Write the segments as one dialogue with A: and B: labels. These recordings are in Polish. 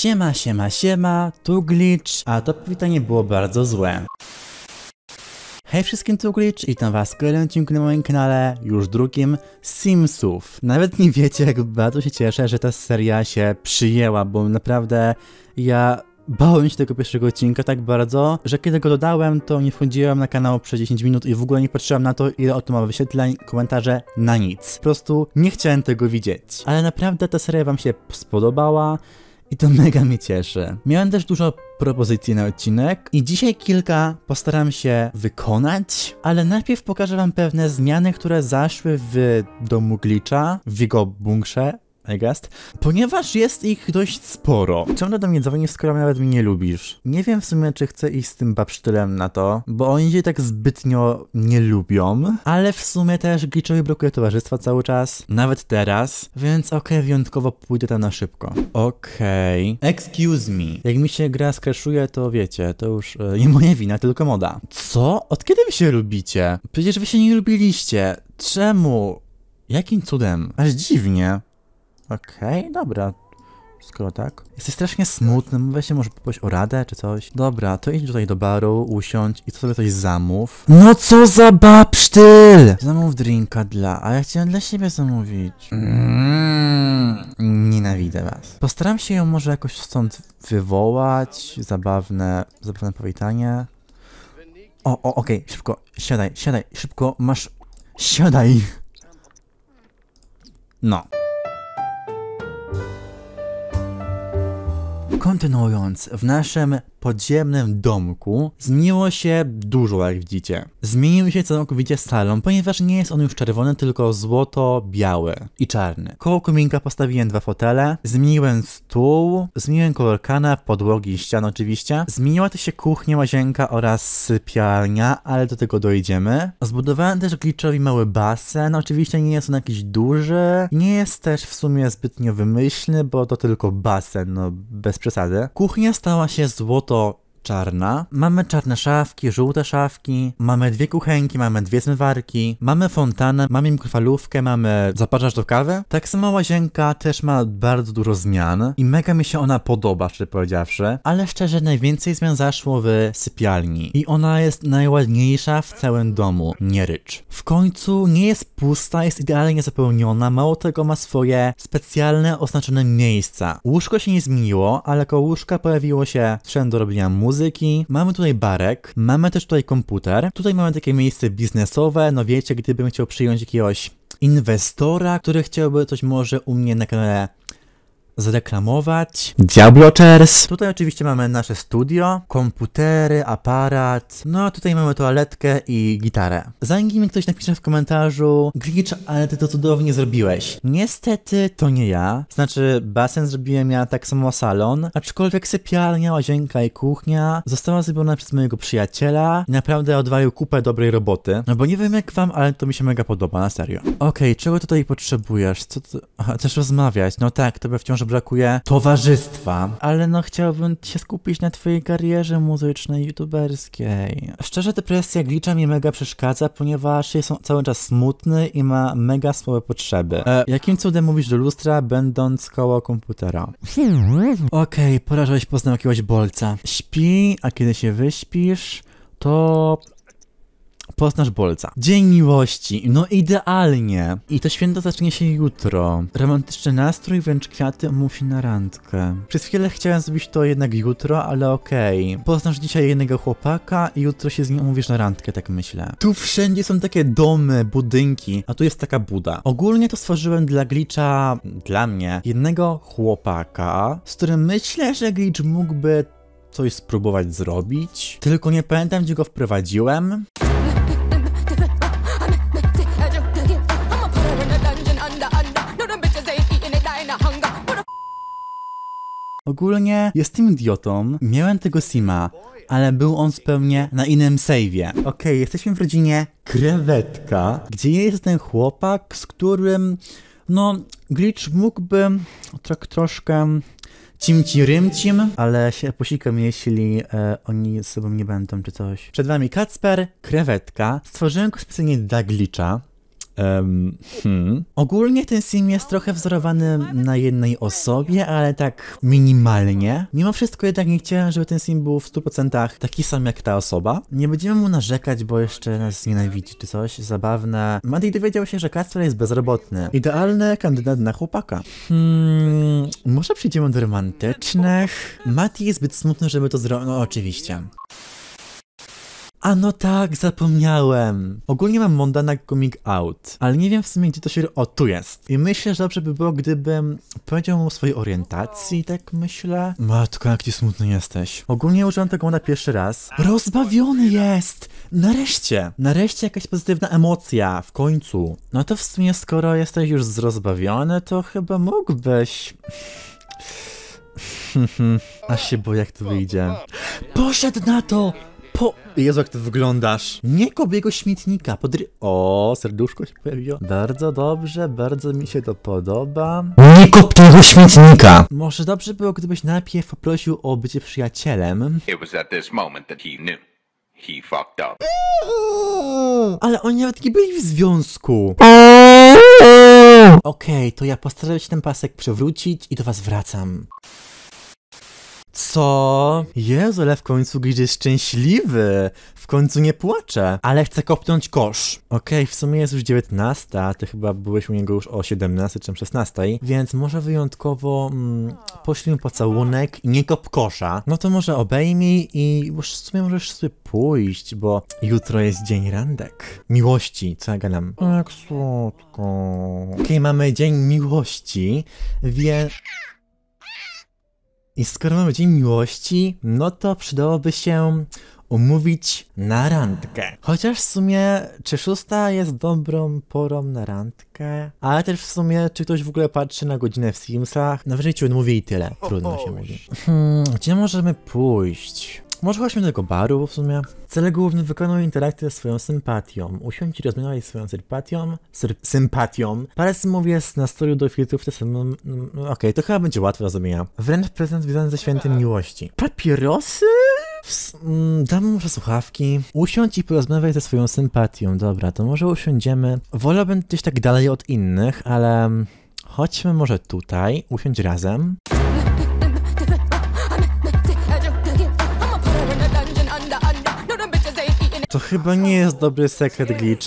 A: Siema, siema, siema, tu glitch, a to powitanie było bardzo złe. Hej wszystkim, tu Glitch, witam was w kolejnym odcinku na moim kanale, już drugim, Simsów. Nawet nie wiecie, jak bardzo się cieszę, że ta seria się przyjęła, bo naprawdę ja bałem się tego pierwszego odcinka tak bardzo, że kiedy go dodałem, to nie wchodziłem na kanał przez 10 minut i w ogóle nie patrzyłem na to, ile o tym ma wyświetleń, komentarze, na nic. Po prostu nie chciałem tego widzieć. Ale naprawdę ta seria wam się spodobała i to mega mnie cieszy. Miałem też dużo propozycji na odcinek i dzisiaj kilka postaram się wykonać, ale najpierw pokażę wam pewne zmiany, które zaszły w domu Glitcha, w jego bunkrze i guess. Ponieważ jest ich dość sporo. Ciągle do mnie dzwonisz, skoro nawet mnie nie lubisz. Nie wiem w sumie, czy chcę iść z tym babsztylem na to, bo oni się tak zbytnio nie lubią, ale w sumie też Glitchowi brakuje towarzystwa cały czas, nawet teraz, więc okej, okay, wyjątkowo pójdę tam na szybko. Okej. Okay. Excuse me. Jak mi się gra skraszuje, to wiecie, to już yy, nie moja wina, tylko moda. Co? Od kiedy wy się lubicie? Przecież wy się nie lubiliście. Czemu? Jakim cudem? Aż dziwnie. Okej, okay, dobra. Skoro tak. Jesteś strasznie smutny, mówię się może poprosić o radę czy coś. Dobra, to idź tutaj do baru, usiądź i to sobie coś zamów. No co za babsztyl! Zamów drinka dla, a ja chciałem dla siebie zamówić. Mm, nienawidzę was. Postaram się ją może jakoś stąd wywołać. Zabawne, zabawne powitanie. O, o, okej, okay. szybko, siadaj, siadaj, szybko, masz... Siadaj! No. Kontynuując, w naszym podziemnym domku zmieniło się dużo, jak widzicie. Zmienił się całkowicie salon, ponieważ nie jest on już czerwony, tylko złoto-biały i czarny. Koło kominka postawiłem dwa fotele, zmieniłem stół, zmieniłem kolor kana podłogi i ścian oczywiście. Zmieniła też się kuchnia, łazienka oraz sypialnia, ale do tego dojdziemy. Zbudowałem też gliczowi mały basen, oczywiście nie jest on jakiś duży, nie jest też w sumie zbytnio wymyślny, bo to tylko basen, no bez przesady. Kuchnia stała się złoto czarna. Mamy czarne szafki, żółte szafki, mamy dwie kuchenki, mamy dwie zmywarki, mamy fontannę, mamy mikrofalówkę, mamy zaparzacz do kawy. Tak samo łazienka też ma bardzo dużo zmian i mega mi się ona podoba, szczerze powiedziawszy, ale szczerze najwięcej zmian zaszło w sypialni i ona jest najładniejsza w całym domu, nie rycz. W końcu nie jest pusta, jest idealnie zapełniona, mało tego ma swoje specjalne oznaczone miejsca. Łóżko się nie zmieniło, ale koło łóżka pojawiło się sprzęt do robienia muzyki, muzyki. Mamy tutaj barek, mamy też tutaj komputer. Tutaj mamy takie miejsce biznesowe, no wiecie, gdybym chciał przyjąć jakiegoś inwestora, który chciałby coś może u mnie na kanale zreklamować. Diablo Chairs. Tutaj oczywiście mamy nasze studio, komputery, aparat, no tutaj mamy toaletkę i gitarę. Zanim mi ktoś napisze w komentarzu, Glitch, ale ty to cudownie zrobiłeś. Niestety to nie ja, znaczy basen zrobiłem ja tak samo salon, aczkolwiek sypialnia, łazienka i kuchnia została zrobiona przez mojego przyjaciela i naprawdę odwalił kupę dobrej roboty. No bo nie wiem jak wam, ale to mi się mega podoba, na serio. Okej, okay, czego tutaj potrzebujesz? Co to... Aha, chcesz rozmawiać, no tak, to by wciąż brakuje towarzystwa, ale no chciałbym się skupić na twojej karierze muzycznej, youtuberskiej. Szczerze depresja glicza mi mega przeszkadza, ponieważ jest on cały czas smutny i ma mega słabe potrzeby. E, jakim cudem mówisz do lustra, będąc koło komputera? Okej, okay, pora żebyś poznał jakiegoś bolca. Śpi, a kiedy się wyśpisz, to Poznasz Bolca. Dzień miłości, no idealnie. I to święto zacznie się jutro. Romantyczny nastrój, wręcz kwiaty, mówi na randkę. Przez chwilę chciałem zrobić to jednak jutro, ale okej. Okay. Poznasz dzisiaj jednego chłopaka i jutro się z nim umówisz na randkę, tak myślę. Tu wszędzie są takie domy, budynki, a tu jest taka buda. Ogólnie to stworzyłem dla Glicz'a, dla mnie, jednego chłopaka, z którym myślę, że Glitch mógłby coś spróbować zrobić, tylko nie pamiętam gdzie go wprowadziłem. Ogólnie jestem idiotą, miałem tego sima, ale był on zupełnie na innym save'ie. Okej, okay, jesteśmy w rodzinie Krewetka, gdzie jest ten chłopak, z którym, no, Glitch mógłby tak troszkę cimci rymcim, ale się posikam, jeśli e, oni z sobą nie będą czy coś. Przed wami Kacper, krewetka. Stworzyłem go specjalnie dla glitcha. Um, hmm. Ogólnie ten sim jest trochę wzorowany na jednej osobie, ale tak minimalnie. Mimo wszystko jednak nie chciałem, żeby ten sim był w 100% taki sam jak ta osoba. Nie będziemy mu narzekać, bo jeszcze nas nienawidzi czy coś. Zabawne. Maddie dowiedział się, że Kacper jest bezrobotny. Idealny kandydat na chłopaka. Hmm, może przejdziemy do romantycznych? Maddie jest zbyt smutny, żeby to zrobić. No oczywiście. A no tak, zapomniałem. Ogólnie mam Mondana Coming Out, ale nie wiem w sumie, gdzie to się... O, tu jest. I myślę, że dobrze by było, gdybym powiedział mu o swojej orientacji, tak myślę. Matko, jak ty smutny jesteś. Ogólnie użyłam tego na pierwszy raz. Rozbawiony jest! Nareszcie! Nareszcie jakaś pozytywna emocja, w końcu. No to w sumie, skoro jesteś już zrozbawiony, to chyba mógłbyś... Aż się boję, jak to wyjdzie. Poszedł na to! po... Jezu, jak ty wyglądasz. Nie kobiego śmietnika, podry... O, serduszko się pojawiło. Bardzo dobrze, bardzo mi się to podoba. Nie kop tego śmietnika! Może dobrze było, gdybyś najpierw poprosił o bycie przyjacielem. It was at this moment that he knew. He fucked up. Ale oni nawet nie byli w związku. Eee. Okej, okay, to ja postaram się ten pasek przewrócić i do was wracam. Co? Jezu, ale w końcu gdzieś jest szczęśliwy. W końcu nie płacze. Ale chce kopnąć kosz. Okej, okay, w sumie jest już 19, ty chyba byłeś u niego już o 17 czy 16, więc może wyjątkowo mm, poślij mu pocałunek i nie kop kosza. No to może obejmij i już w sumie możesz sobie pójść, bo jutro jest dzień randek. Miłości, co ja gadam? Jak słodko. Okej, okay, mamy dzień miłości, więc... I skoro mamy Dzień Miłości, no to przydałoby się umówić na randkę. Chociaż w sumie, czy szósta jest dobrą porą na randkę? Ale też w sumie, czy ktoś w ogóle patrzy na godzinę w Simsach? Na no, życiu mówi i tyle, trudno się mówi. Hmm, gdzie możemy pójść? Może właśnie do tego baru w sumie. Cele główny wykonują interakcję z swoją sympatią. Usiądź i rozmawiaj z swoją sympatią. Syr, sympatią. Parę słów jest na nastroju do filtrów te samym. Okej, okay, to chyba będzie łatwe zrozumienia. Wręcz prezent związany ze świętem miłości. Papierosy? Mm, dam mu słuchawki. Usiądź i porozmawiaj ze swoją sympatią. Dobra, to może usiądziemy. Wolałbym gdzieś tak dalej od innych, ale mm, chodźmy może tutaj, usiądź razem. To chyba nie jest dobry sekret glitch.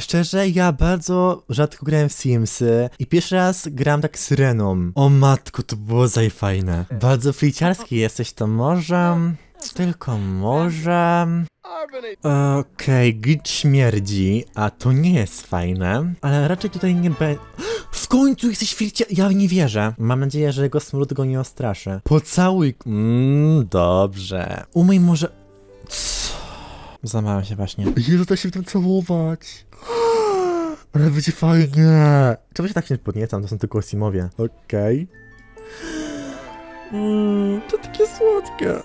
A: Szczerze, ja bardzo rzadko grałem w Simsy i pierwszy raz gram tak syreną. O matko, to było zajfajne. Bardzo fliciarski jesteś, to może... Tylko może... Okej, okay, glitch śmierdzi, a to nie jest fajne, ale raczej tutaj nie będzie... W końcu jesteś fircie... Ja nie wierzę. Mam nadzieję, że jego smród go nie ostraszy. Pocałuj... Mmm, dobrze. Umyj może... Zamałem się właśnie. Jezu, da się w tym całować. Ale będzie fajnie. Czemu się tak się podniecam? To są tylko simowie. Okej. Okay. Mm, to takie słodkie.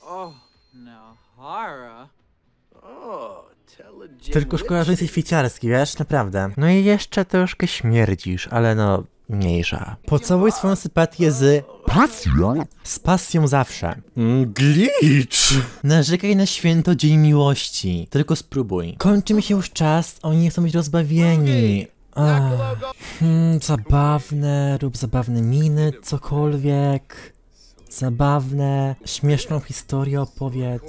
A: oh, Nahara. Oh. Tylko skojarzeń świeciarski, wiesz, naprawdę. No i jeszcze troszkę śmierdzisz, ale no, mniejsza. Pocałuj swoją sympatię z pasją. Z pasją zawsze. Glitch! Narzekaj na święto Dzień Miłości. Tylko spróbuj. Kończy mi się już czas, oni chcą być rozbawieni. Ach. Hmm, zabawne, rób zabawne miny, cokolwiek zabawne, śmieszną historię opowiedz.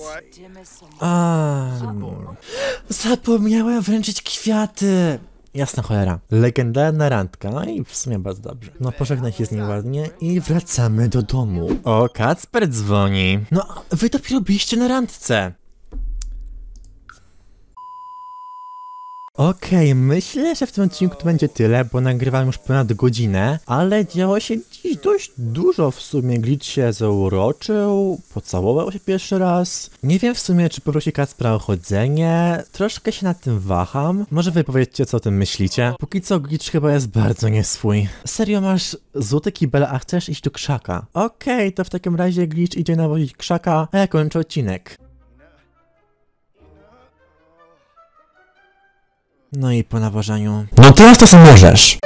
A: A, zapomniałem wręczyć kwiaty! Jasna cholera. Legendarna randka, no i w sumie bardzo dobrze. No pożegnaj się z nim ładnie i wracamy do domu. O, Kacper dzwoni. No, wy dopiero byliście na randce. Okej, okay, myślę, że w tym odcinku to będzie tyle, bo nagrywam już ponad godzinę, ale działo się dziś dość dużo w sumie. Glitch się zauroczył, pocałował się pierwszy raz. Nie wiem w sumie, czy poprosi Kacpra o chodzenie, troszkę się nad tym waham. Może wy powiedzcie, co o tym myślicie. Póki co Glitch chyba jest bardzo nieswój. Serio masz złoty kibel, a chcesz iść do krzaka? Okej, okay, to w takim razie Glitch idzie nawozić krzaka, a ja kończę odcinek. No i po nawożeniu... No teraz to co możesz!